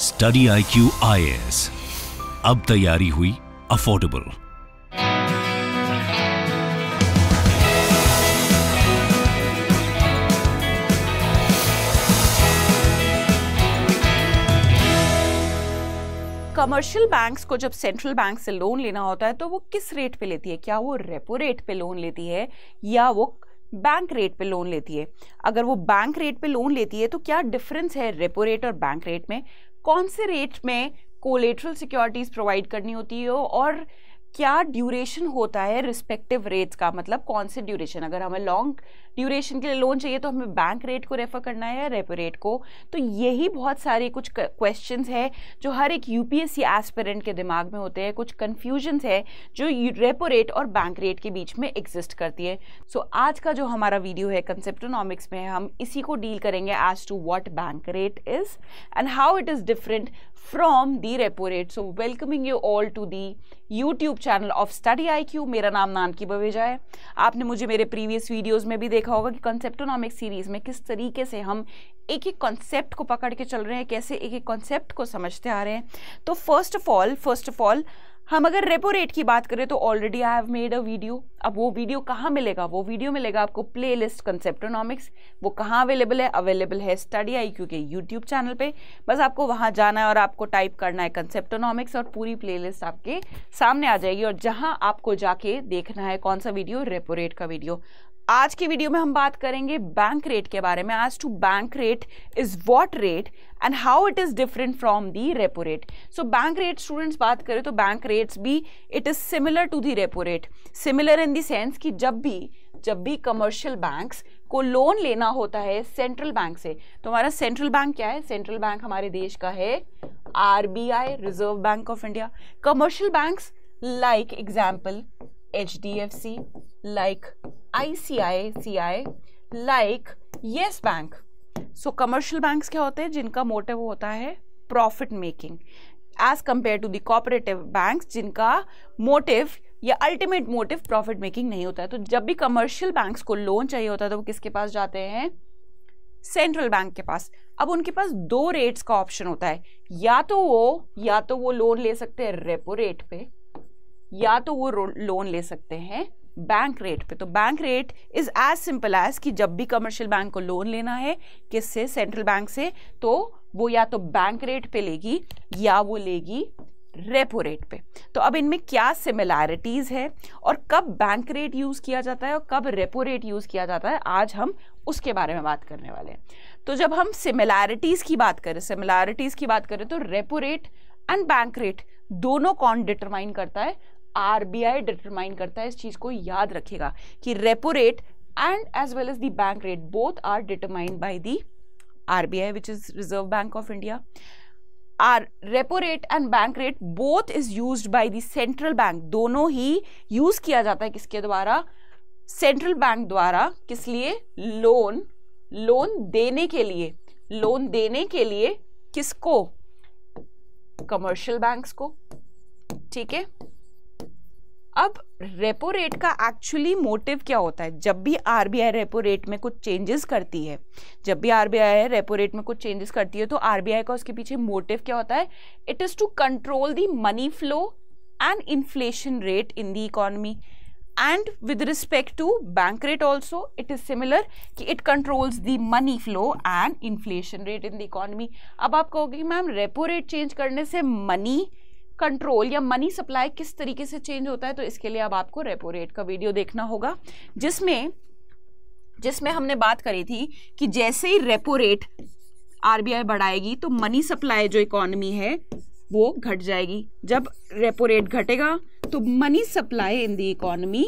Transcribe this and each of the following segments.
Study I Q I S अब तैयारी हुई अफोर्डेबल कमर्शियल बैंक्स को जब सेंट्रल बैंक से लोन लेना होता है तो वो किस रेट पे लेती है क्या वो रेपो रेट पे लोन लेती है या वो बैंक रेट पे लोन लेती है अगर वो बैंक रेट पे लोन लेती है तो क्या डिफरेंस है रेपो रेट और बैंक रेट में कौन से रेट में कोलेट्रल सिक्योरिटीज़ प्रोवाइड करनी होती है और क्या ड्यूरेशन होता है रिस्पेक्टिव रेट्स का मतलब कौन से ड्यूरेशन अगर हमें लॉन्ग ड्यूरेशन के लिए लोन चाहिए तो हमें बैंक रेट को रेफ़र करना है या रेपो रेट को तो यही बहुत सारे कुछ क्वेश्चन है जो हर एक यूपीएससी एस्पेरेंट के दिमाग में होते हैं कुछ कन्फ्यूजन्स है जो रेपो रेट और बैंक रेट के बीच में एग्जिस्ट करती है सो so, आज का जो हमारा वीडियो है कंसेप्टोनॉमिक्स में हम इसी को डील करेंगे as to what bank rate is and how it is different from the repo rate so welcoming you all to the YouTube channel of study I Q मेरा नाम नानकी बवेजा है आपने मुझे मेरे प्रीवियस वीडियोस में भी देखा होगा कि कॉन्सेप्टोनॉमिक सीरीज़ में किस तरीके से हम एक एक कॉन्सेप्ट को पकड़ के चल रहे हैं कैसे एक एक कॉन्सेप्ट को समझते आ रहे हैं तो first of all first of all हम अगर रेपो रेट की बात करें तो already I have made a video अब वो वीडियो कहाँ मिलेगा वो वीडियो मिलेगा आपको प्ले लिस्ट कंसेप्टोनॉमिक्स वो कहाँ अवेलेबल है अवेलेबल है स्टडी आई क्यू के यूट्यूब चैनल पे बस आपको वहाँ जाना है और आपको टाइप करना है कंसेप्टोनॉमिक्स और पूरी प्ले आपके सामने आ जाएगी और जहाँ आपको जाके देखना है कौन सा वीडियो रेपो रेट का वीडियो आज की वीडियो में हम बात करेंगे बैंक रेट के बारे में आज to bank rate is what rate and how it is different from the repo rate so bank rate students बात करें तो बैंक रेट्स भी it is similar to the repo rate similar in the sense कि जब भी जब भी commercial banks को लोन लेना होता है सेंट्रल बैंक से तो हमारा सेंट्रल बैंक क्या है सेंट्रल बैंक हमारे देश का है RBI Reserve Bank of India commercial banks like example H D F C C like I I C I like Yes Bank so commercial banks क्या होते हैं जिनका मोटिव होता है profit making as compare to cooperative bank banks जिनका motive या ultimate motive profit making नहीं होता है तो जब भी कमर्शियल बैंक्स को लोन चाहिए होता है तो वो किसके पास जाते हैं सेंट्रल बैंक के पास अब उनके पास दो रेट्स का ऑप्शन होता है या तो वो या तो वो लोन ले सकते हैं रेपो रेट पे या तो वो लोन ले सकते हैं बैंक रेट पे तो bank rate is as simple as कि जब भी कमर्शियल बैंक को लोन लेना है किससे सेंट्रल बैंक से तो वो या तो बैंक रेट पे लेगी या वो लेगी रेपो रेट पे तो अब इनमें क्या सिमिलैरिटीज़ है और कब बैंक रेट यूज़ किया जाता है और कब रेपो रेट यूज़ किया जाता है आज हम उसके बारे में बात करने वाले हैं तो जब हम सिमिलैरिटीज़ की बात करें सिमिलैरिटीज़ की बात करें तो repo rate and bank rate दोनों कौन डिटरमाइन करता है आरबीआई डिटरमाइन करता है इस चीज़ को याद रखेगा कि repo rate and as well as the bank rate both are determined by the RBI which is Reserve Bank of India are repo rate and bank rate both is use by the central bank दोनों ही use किया जाता है किसके द्वारा central bank द्वारा किस लिए लोन लोन देने के लिए लोन देने के लिए किसको कमर्शियल बैंक्स को ठीक है अब रेपो रेट का एक्चुअली मोटिव क्या होता है जब भी आई रेपो रेट में कुछ चेंजेस करती है जब भी आई रेपो रेट में कुछ चेंजेस करती है तो आई का उसके पीछे मोटिव क्या होता है it is to control the money flow and inflation rate in the economy and with respect to bank rate also it is similar कि it controls the money flow and inflation rate in the economy अब आप कहोगे कि ma'am repo rate change करने से money control या money supply किस तरीके से चेंज होता है तो इसके लिए अब आपको रेपो रेट का वीडियो देखना होगा जिसमें जिसमें हमने बात करी थी कि जैसे ही रेपो रेट आरबीआई बढ़ाएगी तो मनी सप्लाई जो इकोनॉमी है वो घट जाएगी जब रेपो रेट घटेगा तो money supply in the economy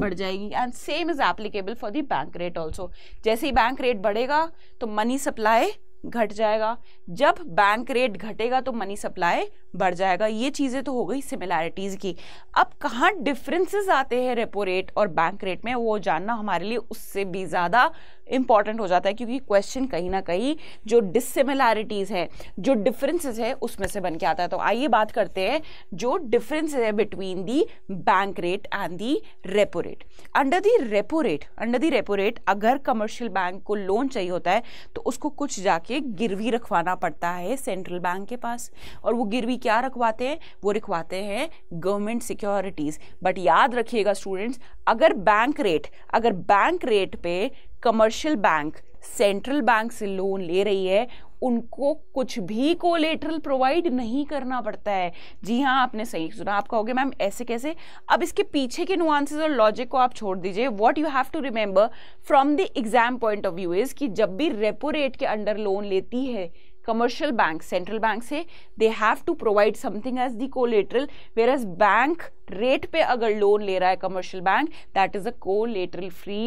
बढ़ जाएगी and same is applicable for the bank rate also जैसे ही बैंक रेट बढ़ेगा तो मनी सप्लाई घट जाएगा जब बैंक रेट घटेगा तो मनी सप्लाई बढ़ जाएगा ये चीज़ें तो हो गई सिमिलैरिटीज़ की अब कहाँ डिफरेंसेस आते हैं रेपो रेट और बैंक रेट में वो जानना हमारे लिए उससे भी ज़्यादा इंपॉर्टेंट हो जाता है क्योंकि क्वेश्चन कहीं ना कहीं जो डिसिमिलैरिटीज़ है जो डिफरेंसेस है उसमें से बन के आता है तो आइए बात करते हैं जो डिफरेंस है between the bank rate and the repo rate under the repo rate under the repo rate अगर कमर्शियल बैंक को लोन चाहिए होता है तो उसको कुछ जाके गिरवी रखवाना पड़ता है सेंट्रल बैंक के पास और वो गिरवी क्या रखवाते हैं वो रखवाते हैं गवर्नमेंट सिक्योरिटीज़ बट याद रखिएगा स्टूडेंट्स अगर बैंक रेट अगर बैंक रेट पे कमर्शियल बैंक सेंट्रल बैंक से लोन ले रही है उनको कुछ भी कोलेटरल प्रोवाइड नहीं करना पड़ता है जी हाँ आपने सही सुना आप कहोगे मैम ऐसे कैसे अब इसके पीछे के नुआंसेस और लॉजिक को आप छोड़ दीजिए what you have to remember from the exam point of view is कि जब भी रेपो रेट के अंडर लोन लेती है commercial bank central bank say they have to provide something as the collateral whereas bank rate पे अगर loan ले रहा है commercial bank that is a collateral free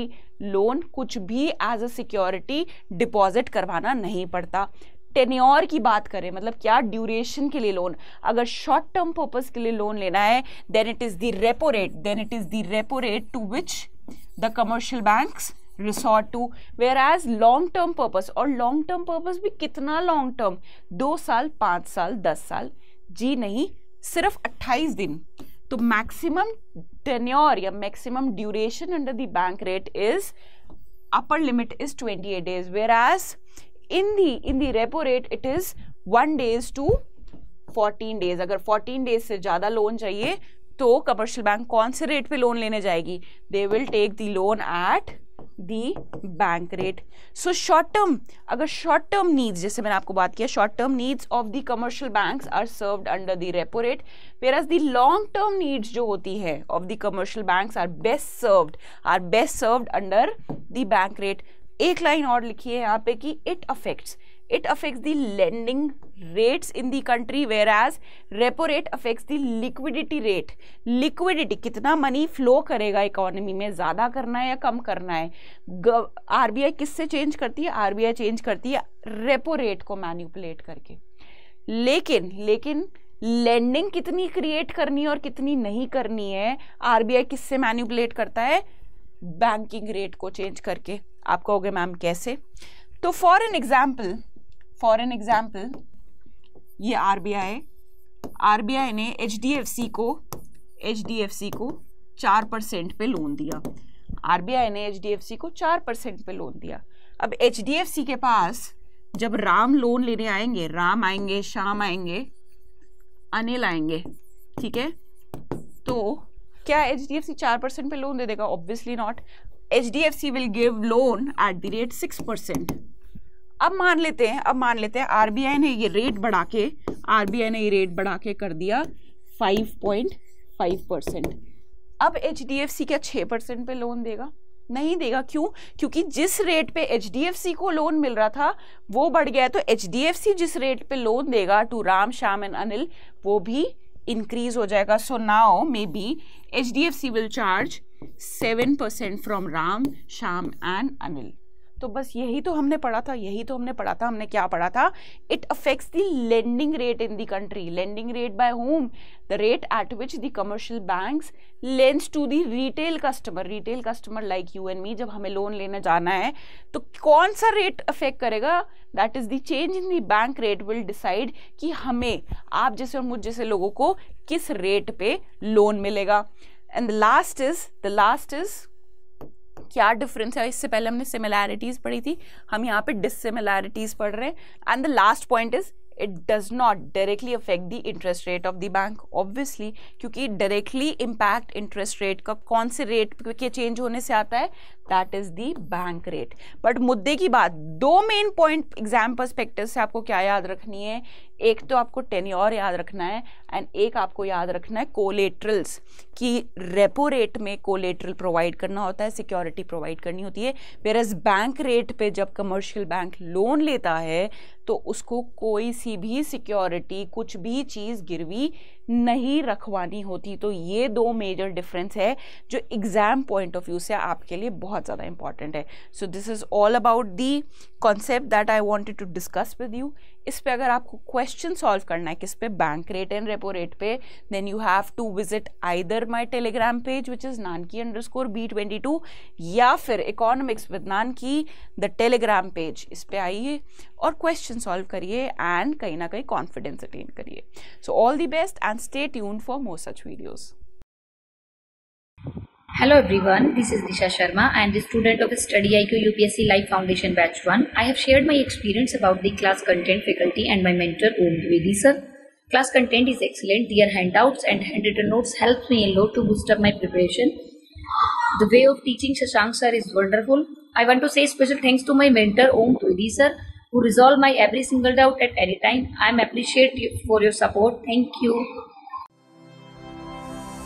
loan कुछ भी एज अ सिक्योरिटी डिपॉजिट करवाना नहीं पड़ता टेन्योर की बात करें मतलब क्या ड्यूरेशन के लिए लोन अगर शॉर्ट टर्म पर्पज के लिए लोन लेना है then it is the repo rate then it is the repo rate to which the commercial banks resort to whereas long term purpose और लॉन्ग टर्म पर्पस भी कितना long term दो साल पाँच साल दस साल जी नहीं सिर्फ अट्ठाईस दिन तो मैक्सिमम टेन्योर या maximum duration under the bank rate is upper limit is twenty eight days whereas in the in the repo rate it is one days to fourteen days अगर फोर्टीन डेज से ज़्यादा loan चाहिए तो commercial bank कौन से rate पे loan लेने जाएगी they will take the loan at the bank rate so short term अगर शॉर्ट टर्म नीड्स जैसे मैंने आपको बात किया short term needs of the commercial banks are served under the repo rate whereas the long term needs जो होती है of the commercial banks are best served are best served under the bank rate एक line और लिखी है यहाँ पे कि it affects it affects the lending rates in the country whereas repo rate affects the liquidity rate liquidity कितना money flow करेगा economy में ज़्यादा करना है या कम करना है आरबीआई किससे चेंज करती है आर बी आई चेंज करती है रेपो रेट को मैन्यूपुलेट करके लेकिन लेकिन लेंडिंग कितनी क्रिएट करनी है और कितनी नहीं करनी है आर बी आई किससे मैन्यूपुलेट करता है बैंकिंग रेट को चेंज करके आप कहोगे मैम कैसे तो for an example for an example ये R R B I B I ने एच डी एफ सी को एच डी एफ सी को चार परसेंट पे लोन दिया आर बी आई ने एच डी एफ सी को चार परसेंट पे लोन दिया अब एच डी एफ सी के पास जब राम लोन लेने आएंगे राम आएंगे श्याम आएंगे अनिल आएंगे ठीक है तो क्या एच डी एफ सी चार परसेंट पर लोन दे देगा obviously not H D F C will give loan at the rate six percent अब मान लेते हैं अब मान लेते हैं आरबीआई ने ये रेट बढ़ा के आर ने ये रेट बढ़ा के कर दिया 5.5 परसेंट अब एच क्या 6 परसेंट पर लोन देगा नहीं देगा क्यों क्योंकि जिस रेट पे एच को लोन मिल रहा था वो बढ़ गया तो एच जिस रेट पे लोन देगा टू राम श्याम एंड अनिल वो भी इंक्रीज हो जाएगा so now maybe H will charge seven percent from Ram Shyam and Anil तो बस यही तो हमने पढ़ा था यही तो हमने पढ़ा था हमने क्या पढ़ा था it affects the lending rate in the country lending rate by whom the rate at which the commercial bank lends to the retail customer retail customer like you and me जब हमें लोन लेने जाना है तो कौन सा rate affect करेगा that is the change in the bank rate will decide कि हमें आप जैसे और मुझ जैसे लोगों को किस रेट पे लोन मिलेगा and the last is the last is क्या डिफरेंस है इससे पहले हमने सिमिलैरिटीज़ पढ़ी थी हम यहाँ पे डिसिमिलैरिटीज़ पढ़ रहे हैं and the last point is it does not directly affect the interest rate of the bank obviously क्योंकि directly impact interest rate का कौन से rate के change होने से आता है that is the bank rate but मुद्दे की बात दो main point exam perspective से आपको क्या याद रखनी है एक तो आपको टेन्योर याद रखना है एंड एक आपको याद रखना है कोलेट्रल्स कि रेपो रेट में कोलेट्रल प्रोवाइड करना होता है सिक्योरिटी प्रोवाइड करनी होती है वेर बैंक रेट पे जब कमर्शियल बैंक लोन लेता है तो उसको कोई किसी भी सिक्योरिटी कुछ भी चीज़ गिरवी नहीं रखवानी होती तो ये दो मेजर डिफरेंस है जो एग्ज़ाम पॉइंट ऑफ व्यू से आपके लिए बहुत ज़्यादा इंपॉर्टेंट है so this is all about the concept that I wanted to discuss with you इस पर अगर आपको क्वेश्चन सॉल्व करना है किस पे bank rate and repo rate पे then you have to visit either my Telegram page which is Nanki underscore B twenty two या फिर economics with Nanki the Telegram page इस पर आइए और क्वेश्चन सॉल्व करिए एंड कहीं ना कहीं कॉन्फिडेंस अटेन करिए so all the best and and stay tuned for more such videos. Hello everyone, this is Disha Sharma. I am the student of Study IQ UPSC Life Foundation Batch 1. I have shared my experience about the class content, faculty and my mentor Om Dwivedi sir. Class content is excellent. Their handouts and handwritten notes helped me a lot to boost up my preparation. The way of teaching Shashank sir is wonderful. I want to say special thanks to my mentor Om Dwivedi sir who resolve my every single doubt at any time. I am appreciative for your support. Thank you.